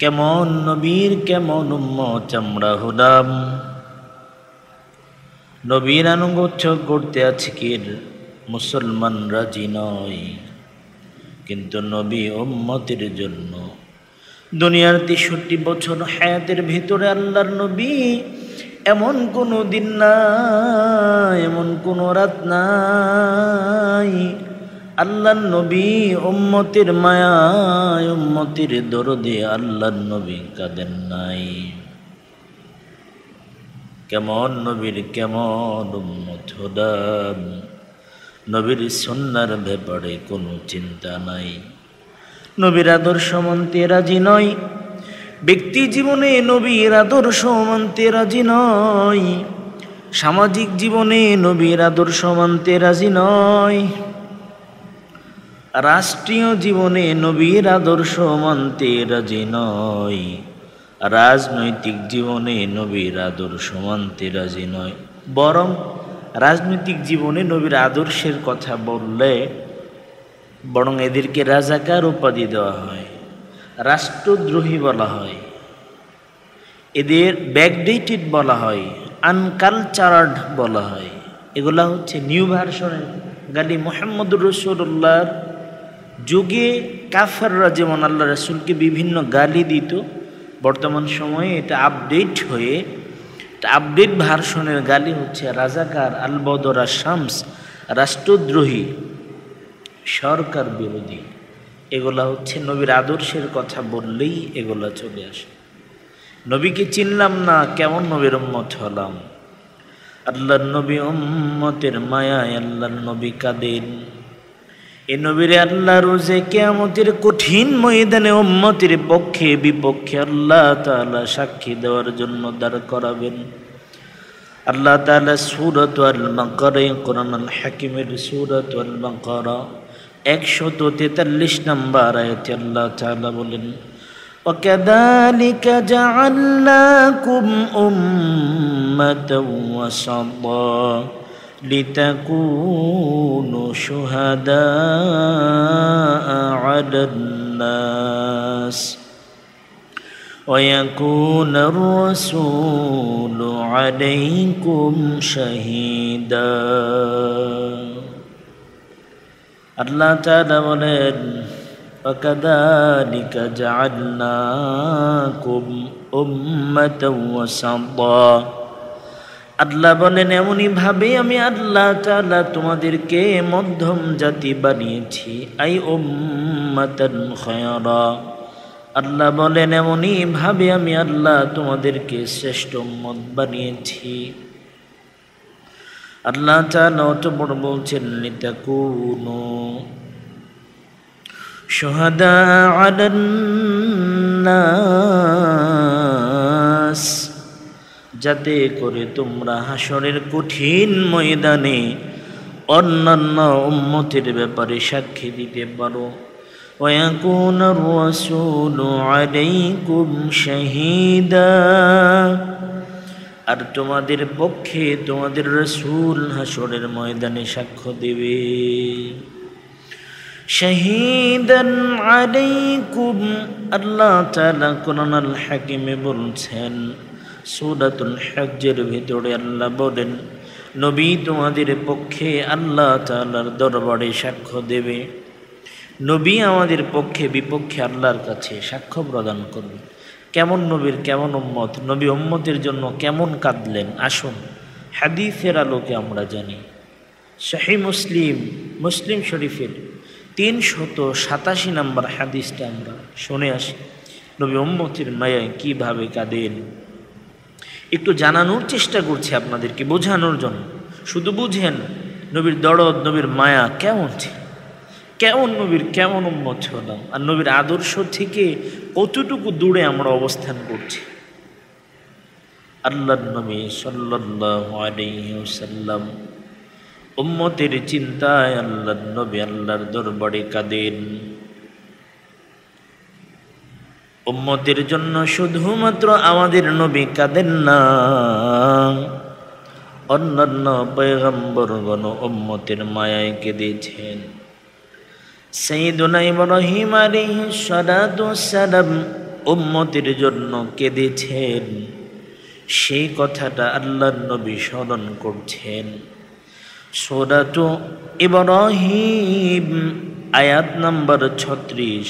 কেমন নবীর কেমন উম্মত আমরা হুদাম নবীর আনুগত্য করতে আজকের মুসলমান রাজি নয় কিন্তু নবী উম্মতের জন্য দুনিয়ার তেষট্টি বছর হায়াতের ভিতরে আল্লাহর নবী এমন কোনো দিন না এমন কোনো রাত নাই আল্লাহ নবী উম্মতির মায়ায় উম্মতির দরদে আল্লাহ নবী কাদের নাই কেমন নবীর কেমন উম্মত হদান নবীর সন্ন্যার ব্যাপারে কোনো চিন্তা নাই নবীর আদর্শ মানতে রাজি নয় ব্যক্তি জীবনে নবীর আদর্শ মানতে রাজি নয় সামাজিক জীবনে নবীর আদর্শ মানতে রাজি নয় রাষ্ট্রীয় জীবনে নবীর আদর্শ মানতে রাজি নয় রাজনৈতিক জীবনে নবীর আদর্শ মানতে রাজি নয় বরং রাজনৈতিক জীবনে নবীর আদর্শের কথা বললে বরং এদেরকে রাজাকার উপাধি দেওয়া হয় রাষ্ট্রদ্রোহী বলা হয় এদের ব্যাকডেটেড বলা হয় আনকালচারার্ড বলা হয় এগুলা হচ্ছে নিউ ভার্সনের গালি মোহাম্মদুর রসুল্লাহর যুগে কাফাররা যেমন আল্লাহ রসুলকে বিভিন্ন গালি দিত বর্তমান সময়ে এটা আপডেট হয়ে আপডেট ভার্সনের গালি হচ্ছে রাজাকার আলবদরা শামস রাষ্ট্রদ্রোহী সরকার বিরোধী এগুলা হচ্ছে নবীর আদর্শের কথা বললেই এগুলা চলে আসে নবীকে চিনলাম না কেমন নবীর উম্মত হলাম আল্লাহ নবী উম্মতের মায়ায় আল্লাহ নবী কাদের এ নবীর আল্লাহ রোজে কেয়ামতির কঠিন ময়দানে উম্মতির পক্ষে বিপক্ষে আল্লাহ তালা সাক্ষী দেওয়ার জন্য দাঁড় করাবেন আল্লাহ তালা সুরত আল বাঁকরে কোরআন হাকিমের সুরত আল একশো একশত তেতাল্লিশ নম্বর আয়তে আল্লাহ তালা বলেন وكذلك جعلناكم أمة وسطا لتكونوا شهداء على الناس ويكون الرسول عليكم شهيدا الله تعالى ولد وكذلك جعلناكم أمة وسطا আল্লাহ বলেন এমনই ভাবে আমি আল্লাহ তালা তোমাদেরকে মধ্যম জাতি বানিয়েছি আই ওম্মাতান আল্লাহ বলেন এমনই ভাবে আমি আল্লাহ তোমাদেরকে শ্রেষ্ঠ মত বানিয়েছি আল্লাহ তালা অত বড় বলছেন নিতা কুনু সোহাদা আলান্নাস যাতে করে তোমরা হাসরের কঠিন ময়দানে অন্যান্য উন্মতির ব্যাপারে সাক্ষী দিতে পারো ويكون الرسول عليكم شهيدا আর তোমাদের পক্ষে তোমাদের রসুল হাসরের ময়দানে সাক্ষ্য দেবে শাহিদান আলাইকুম আল্লাহ তাআলা কোরআনুল হাকিমে বলছেন সুরাতুল হজ্জের ভিতরে আল্লাহ বলেন নবী তোমাদের পক্ষে আল্লাহ তালার দরবারে সাক্ষ্য দেবে নবী আমাদের পক্ষে বিপক্ষে আল্লাহর কাছে সাক্ষ্য প্রদান করবে কেমন নবীর কেমন উম্মত নবী উম্মতের জন্য কেমন কাঁদলেন আসুন হাদিফের আলোকে আমরা জানি শাহি মুসলিম মুসলিম শরীফের তিনশত সাতাশি নম্বর হাদিসটা আমরা শুনে আসি নবী উম্মতির মায়া কীভাবে কাঁদেন একটু জানানোর চেষ্টা করছি আপনাদেরকে বোঝানোর জন্য শুধু বুঝেন নবীর দরদ নবীর মায়া কেমন ছিল কেমন নবীর কেমন উন্মত হলাম আর নবীর আদর্শ থেকে কতটুকু দূরে আমরা অবস্থান করছি আল্লাহ নবী সাল্লাম উম্মতের চিন্তায় আল্লাহ নবী আল্লাহর দরবারে কাদের উম্মতের জন্য শুধুমাত্র আমাদের নবী কাদের না অন্যান্য পয়গম্বরগণ উম্মতের মায়ায় কেঁদেছেন সেইদুনা ইব্রাহিম আলাইহি সালাতু সালাম উম্মতের জন্য কেঁদেছেন সেই কথাটা আল্লাহর নবী স্মরণ করছেন তো ইব্রাহিম আয়াত নাম্বার ছত্রিশ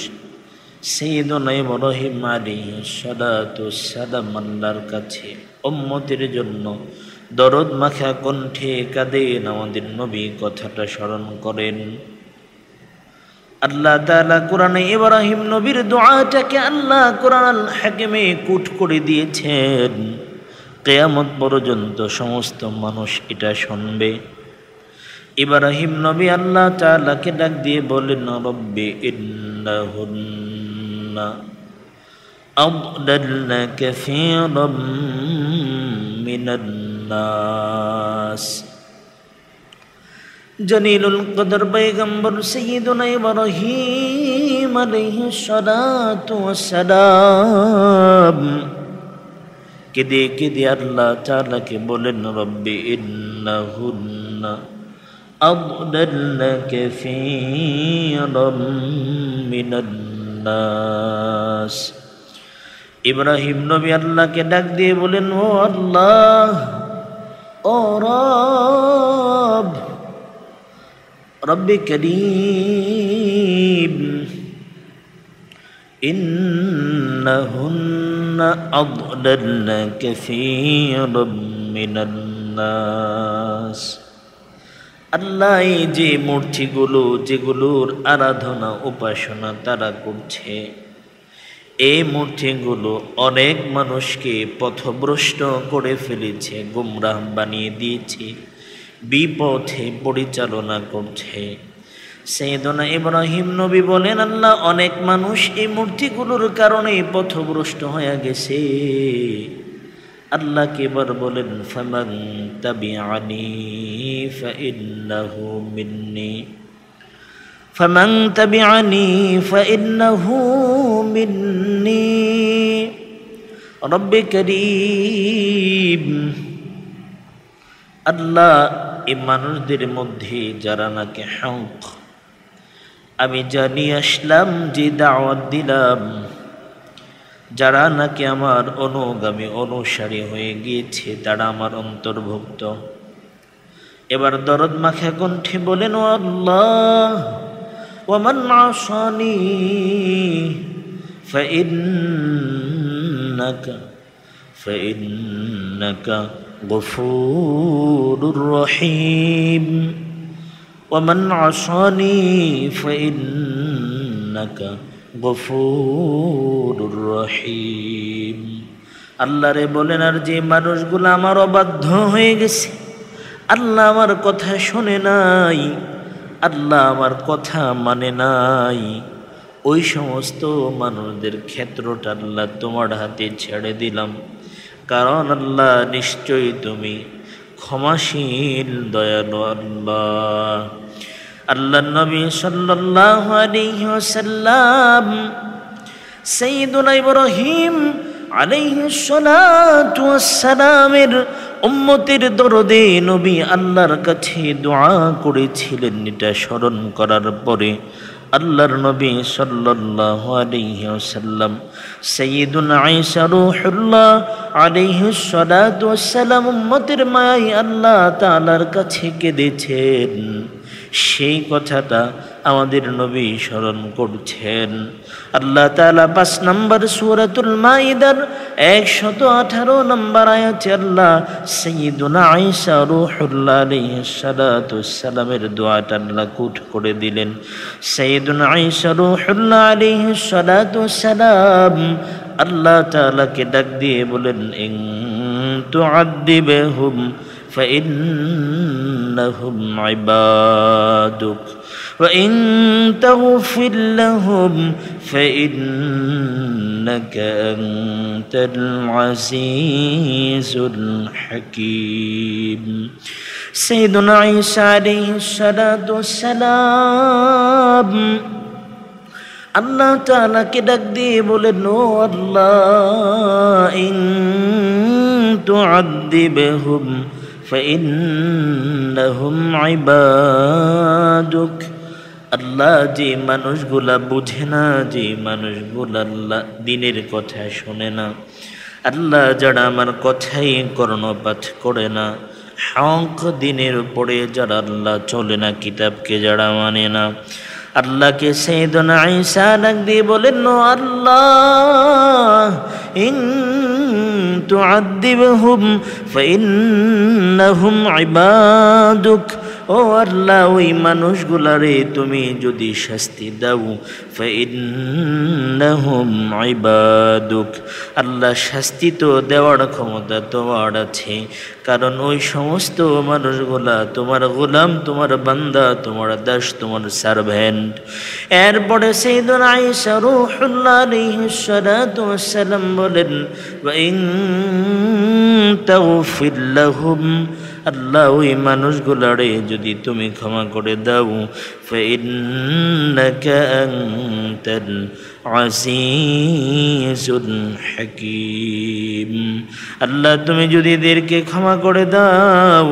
সঈদুল ইব্রাহিম আলী সাদাতু সাদাম আল্লাহর কাছে উম্মতের জন্য দরদ মাখা কণ্ঠে কাঁদেন আমাদের নবী কথাটা স্মরণ করেন আল্লাহ তালা কোরআনে ইব্রাহিম নবীর দোয়াটাকে আল্লাহ কোরআন হাকিমে কুট করে দিয়েছেন কেয়ামত পর্যন্ত সমস্ত মানুষ এটা শুনবে ইব্রাহিম নবী আল্লাহ তালাকে ডাক দিয়ে বলেন রব্বি ইন্নাহুন্না الجنة أضلل كثيرا من الناس جليل القدر بيغمبر سيدنا إبراهيم عليه الصلاة والسلام কেঁদে কেঁদে الله تعالى كبولن ربي إنهن أضلل كثيرا من الناس الناس ইব্রাহিম নবী আল্লাহকে ডাক দিয়ে বলেন ও আল্লাহ ও রব রব্বি করিম إنهن أضللن كثيرا من الناس আল্লাহ যে মূর্তিগুলো যেগুলোর আরাধনা উপাসনা তারা করছে এই মূর্তিগুলো অনেক মানুষকে পথভ্রষ্ট করে ফেলেছে গুমরাহ বানিয়ে দিয়েছে বিপথে পরিচালনা করছে সেদনা ইব্রাহিম নবী বলেন আল্লাহ অনেক মানুষ এই মূর্তিগুলোর কারণে পথভ্রষ্ট হয়ে গেছে আল্লাহকে এবার বলেন ফামান তাবিআনি ফাইন্নাহু মিন্নি ফামান তাবিআনি ফাইন্নাহু মিন্নি রব্বে করিম আল্লাহ এ মানুষদের মধ্যে যারা নাকি হক আমি জানি আসলাম যে দাওয়াত দিলাম যারা নাকি আমার অনুগামী অনুসারী হয়ে গিয়েছে তারা আমার অন্তর্ভুক্ত এবার দরদ মাখা কণ্ঠে বলেন আল্লাহ ওমান আসানি فإنك فإنك غفور رحيم ومن عصاني فإنك গফুর রহিম আল্লাহরে বলেন আর যে মানুষগুলো আমার অবাধ্য হয়ে গেছে আল্লাহ আমার কথা শোনে নাই আল্লাহ আমার কথা মানে নাই ওই সমস্ত মানুষদের ক্ষেত্রটা আল্লাহ তোমার হাতে ছেড়ে দিলাম কারণ আল্লাহ নিশ্চয়ই তুমি ক্ষমাসীন দয়ালু আল্লাহ আল্লাহ নবী সাল্লাল্লাহু আলাইহি ওয়াসাল্লাম সাইয়্যিদুনা ইব্রাহিম আলাইহিস সালাতু ওয়াসসালামের উম্মতের দরদে নবী আল্লাহর কাছে দোয়া করেছিলেন এটা স্মরণ করার পরে আল্লাহর নবী সাল্লাল্লাহু আলাইহি ওয়াসাল্লাম সাইয়্যিদুন আয়েশা রূহুল্লাহ আলাইহিস সালাতু ওয়াসসালাম উম্মতের মায় আল্লাহ তাআলার কাছে কেঁদেছেন সেই কথাটা আমাদের নবী স্মরণ করছেন আল্লাহ তালা পাঁচ নম্বর সুরাতুল মাইদার একশত আঠারো নম্বর আয়াতে আল্লাহ সঈদুনা আইসা রুহুল্লাহ আলিহালামের দোয়াটা আল্লাহ কুট করে দিলেন সঈদুনা আইসা রুহুল্লাহ আলিহালাম আল্লাহ তালাকে ডাক দিয়ে বলেন ইং তো আদিবে হুম فإنهم عبادك وإن تغفر لهم فإنك أنت العزيز الحكيم سيدنا عيسى عليه الصلاة والسلام আল্লাহ তালাকে ডাক দিয়ে বলেন ও আল্লাহ ইন فإنهم عبادك আল্লাহ যে মানুষগুলা বুঝে না যে মানুষগুলা আল্লাহ দিনের কথা শোনে না আল্লাহ যারা আমার কথাই কর্ণপাত করে না হক দিনের উপরে যারা আল্লাহ চলে না কিতাবকে যারা মানে না আল্লাহকে সেদনা আইসা ডাক দিয়ে বলেন আল্লাহ ইন تعذبهم فانهم عبادك ও আল্লাহ ওই মানুষগুলারে তুমি যদি শাস্তি দাও ইবাদুক আল্লাহ শাস্তি তো দেওয়ার ক্ষমতা তোমার আছে কারণ ওই সমস্ত মানুষগুলা তোমার গোলাম তোমার বান্দা তোমার দাস তোমার সার্ভেন্ট এরপরে সেই দোনাই আইসা সালাম বলেন আল্লাহ ওই মানুষগুলারে যদি তুমি ক্ষমা করে দাও হাকিম আল্লাহ তুমি যদি এদেরকে ক্ষমা করে দাও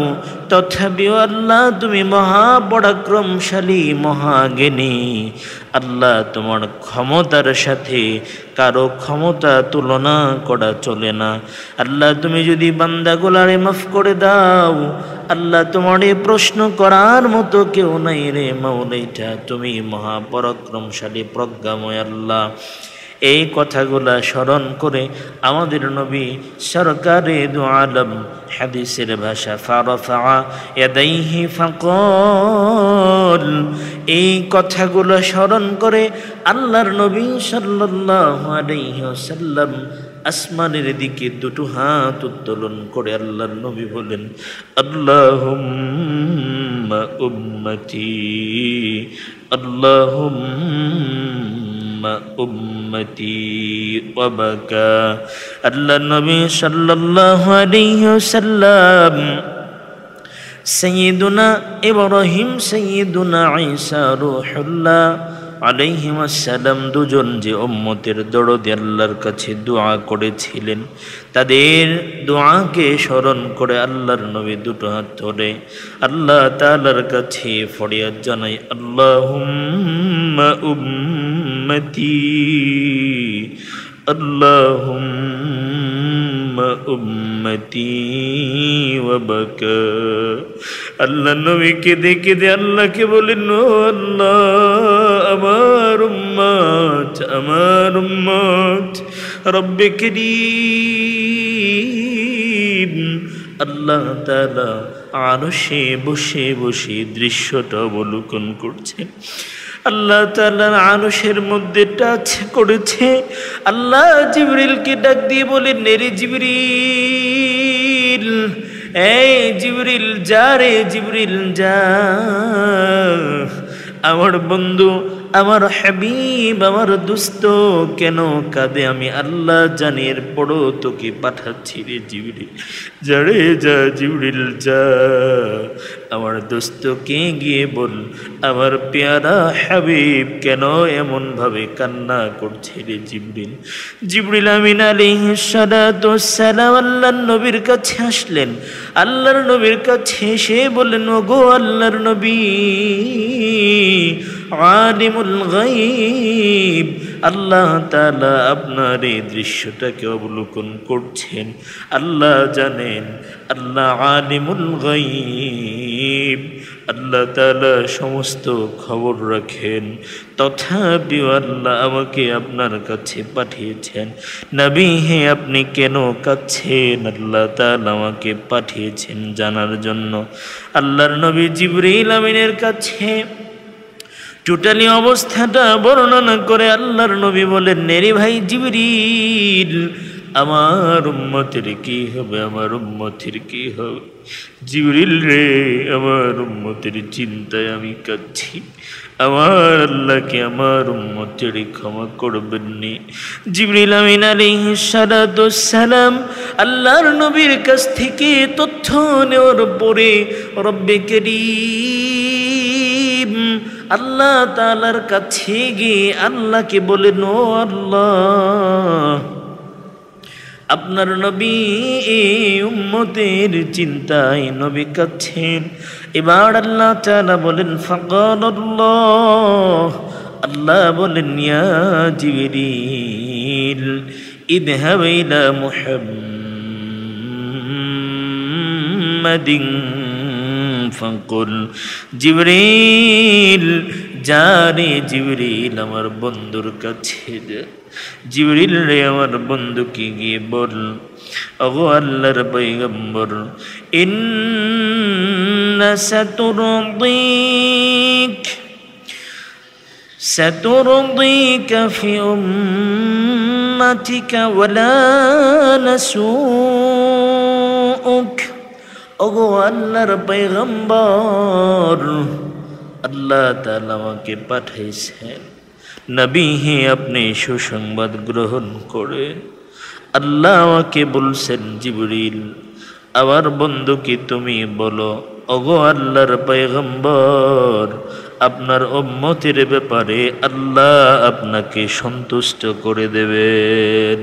তথাপিও আল্লাহ তুমি মহাপরাক্রমশালী মহাজ্ঞানী আল্লাহ তোমার ক্ষমতার সাথে কারো ক্ষমতা তুলনা করা চলে না আল্লাহ তুমি যদি বান্দাগুলারে মাফ করে দাও আল্লাহ তোমার প্রশ্ন করার মতো কেউ নাই রে মৌলাইটা তুমি মহাপরাক্রমশালী প্রজ্ঞাময় আল্লাহ এই কথাগুলা স্মরণ করে আমাদের নবী সরকারে আলম হাদিসের ভাষা ফারফা এদাইহি ফাকল এই কথাগুলো স্মরণ করে আল্লাহর নবী সাল্লাহ আসমানের দিকে দুটো হাত উত্তোলন করে আল্লাহর নবী বলেন আল্লাহ উম্মতি আল্লাহ ثم أمتي وبكى ألا النبي صلى الله عليه وسلم سيدنا إبراهيم سيدنا عيسى روح الله আলাইহিমাসাল্লাম দুজন যে ওম্মতের দরদে আল্লাহর কাছে দোয়া করেছিলেন তাদের দোয়াকে স্মরণ করে আল্লাহর নবী দুটো হাত ধরে আল্লাহ তালার কাছে ফরিয়াদ জানাই আল্লাহ উম্মতি আল্লাহ উম্মতি ওয়াবাকা আল্লাহ নবীকে দেখে দে আল্লাহকে বলেন আল্লাহ আমার উম্মত আমার উম্মত রব্বে করিম আল্লাহ তাআলা আরশে বসে বসে দৃশ্যটা অবলোকন করছে আল্লাহ তাল্লাহ আনুষের মধ্যে টাচ করেছে আল্লাহ জিবরিলকে ডাক দিয়ে বলে নেরে জিবরিল এই জিবরিল যা রে জিবরিল যা আমার বন্ধু আমার হাবিব আমার দুস্ত কেন কাঁদে আমি আল্লাহ জানের পড়ো তোকে পাঠাচ্ছি রে জিবরিল জড়ে যা জিবরিল যা আমার কে গিয়ে বল আমার পেয়ারা হাবিব কেন এমনভাবে কান্না করছে রে জিবরিল জিবরিল আমিন সালাম আল্লাহর নবীর কাছে আসলেন আল্লাহর নবীর কাছে এসে বললেন ও গো আল্লাহর নবী আলিমুল গাইব আল্লাহ তালা আপনার এই দৃশ্যটাকে অবলোকন করছেন আল্লাহ জানেন আল্লাহ আলিমুল গাইব আল্লাহ তালা সমস্ত খবর রাখেন তথাপিও আল্লাহ আমাকে আপনার কাছে পাঠিয়েছেন নবী হে আপনি কেন কাছেন আল্লাহ তালা আমাকে পাঠিয়েছেন জানার জন্য আল্লাহর নবী জিবরিল আমিনের কাছে টোটালি অবস্থাটা বর্ণনা করে আল্লাহর নবী বলেন নেরি ভাই জিবরিল আমার উম্মতের কি হবে আমার উম্মতের কি হবে জিবরিল রে আমার উম্মতের চিন্তায় আমি কাঁদছি আমার আল্লাহকে আমার উম্মতের ক্ষমা করবেননি জিবরিল আমিন আলিহি সালাম আল্লাহর নবীর কাছ থেকে তথ্য নেওয়ার পরে রব্বে কেরিম আল্লাহ তালার কাছে গিয়ে আল্লাহকে বলেন নো আল্লাহ আপনার নবী এই উম্মতের চিন্তায় নবী কাছেন এবার আল্লাহ তালা বলেন ফকর আল্লাহ বলেন ইয়া জিবিরিল ইদহাব মুহাম্মাদিন ফাঙ্কুল জিবরিল যা রে জিবরিল আমার বন্ধুর কাছে যা জিবরিল রে আমার বন্ধুকে গিয়ে বল অগো আল্লাহর পৈগম্বর ইন্না সাতুরদিক سَتُرْضِيكَ فِي أُمَّتِكَ وَلَا نَسُوءُكَ ওগো আল্লাহর পেগম্বর আল্লাহ তালা আমাকে পাঠাইছেন নবীহে আপনি সুসংবাদ গ্রহণ করে আল্লাহ আমাকে বলছেন জিবরিল আমার বন্ধুকে তুমি বলো অগো আল্লাহর পেগম্বর আপনার উম্মতের ব্যাপারে আল্লাহ আপনাকে সন্তুষ্ট করে দেবেন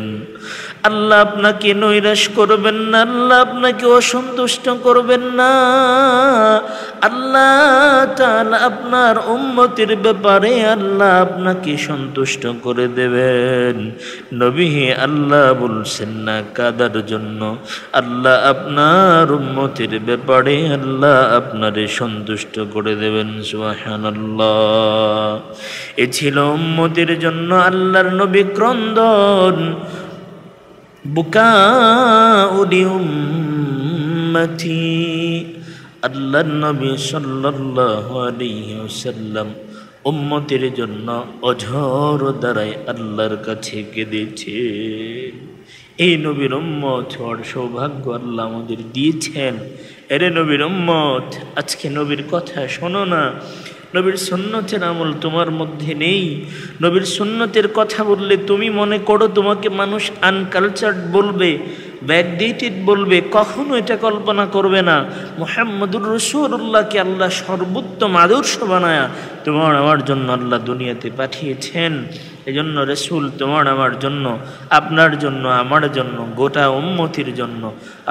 আল্লাহ আপনাকে নৈরাশ করবেন না আল্লাহ আপনাকে অসন্তুষ্ট করবেন না আল্লাহ আপনার উন্মতির ব্যাপারে আল্লাহ আপনাকে সন্তুষ্ট করে দেবেন নবী আল্লাহ বলছেন না কাদার জন্য আল্লাহ আপনার উন্মতির ব্যাপারে আল্লাহ আপনারে সন্তুষ্ট করে দেবেন সুহান এ ছিল উন্মতির জন্য আল্লাহর নবী ক্রন্দন বুকাউ উম্মতি আল্লাহ নবী সাল্লাল্লাহু আলাইহি ওয়াসাল্লাম উম্মতের জন্য অঝর দ্বারায় আল্লাহর কাছে কেঁদেছে এই নবীর উম্মত হওয়ার সৌভাগ্য আল্লাহ আমাদের দিয়েছেন এরে নবীর উম্মত আজকে নবীর কথা শোনো না নবীর সুন্নতের আমল তোমার মধ্যে নেই নবীর সুন্নতের কথা বললে তুমি মনে করো তোমাকে মানুষ আনকালচার্ড বলবে ব্যাকডেটেড বলবে কখনো এটা কল্পনা করবে না মোহাম্মদুর রসুল্লাহকে আল্লাহ সর্বোত্তম আদর্শ বানায়া তোমার আমার জন্য আল্লাহ দুনিয়াতে পাঠিয়েছেন এজন্য রসুল তোমার আমার জন্য আপনার জন্য আমার জন্য গোটা উম্মতির জন্য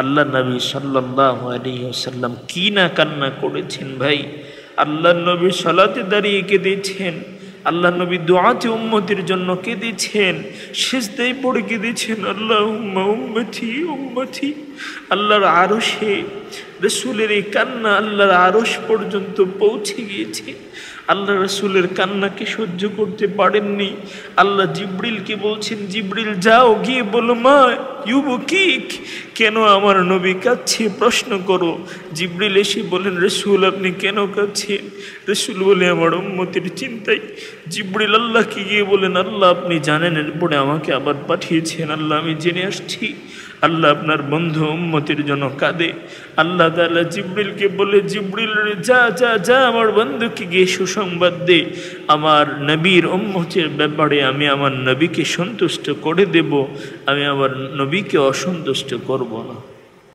আল্লাহ নবী সাল্লাহ আলী সাল্লাম কী না কান্না করেছেন ভাই আল্লাহ নবী সালাতে দাঁড়িয়ে কেঁদেছেন আল্লাহ নবী দোয়াতে উম্মতির জন্য কেঁদেছেন শেষদেই পড়ে কেঁদেছেন আল্লাহ উম্মা উম্মতি উম্মতি আল্লাহর আরশে রসুলের এই কান্না আল্লাহর আরশ পর্যন্ত পৌঁছে গিয়েছে আল্লাহ রসুলের কান্নাকে সহ্য করতে পারেননি আল্লাহ জিব্রিলকে বলছেন জিব্রিল যাও গিয়ে বলো মা ইউবকিক কেন আমার নবী কাছে প্রশ্ন করো জিব্রিল এসে বলেন রসুল আপনি কেন কাছে রসুল বলে আমার উন্মতির চিন্তায় জিব্রিল আল্লাহকে গিয়ে বলেন আল্লাহ আপনি জানেন এরপরে আমাকে আবার পাঠিয়েছেন আল্লাহ আমি জেনে আসছি আল্লাহ আপনার বন্ধু উম্মতির জন্য কাঁদে আল্লাহ তালা জিব্রিলকে বলে জিব্রিল যা যা যা আমার বন্ধুকে গিয়ে সুসংবাদ দে আমার নবীর উম্মতের ব্যাপারে আমি আমার নবীকে সন্তুষ্ট করে দেব আমি আমার নবীকে অসন্তুষ্ট করব না